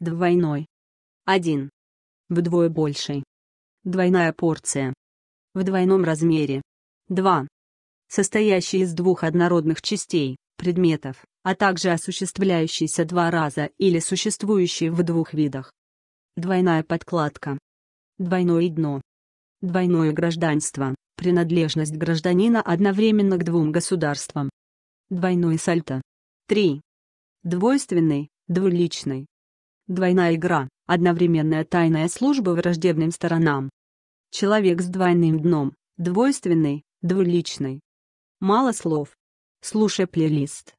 Двойной. 1. Вдвое больше Двойная порция. В двойном размере. 2. Состоящий из двух однородных частей, предметов, а также осуществляющийся два раза или существующий в двух видах. Двойная подкладка. Двойное дно. Двойное гражданство, принадлежность гражданина одновременно к двум государствам. Двойное сальто. 3. Двойственный, двуличный, Двойная игра – одновременная тайная служба враждебным сторонам. Человек с двойным дном, двойственный, двуличный. Мало слов. Слушай плейлист.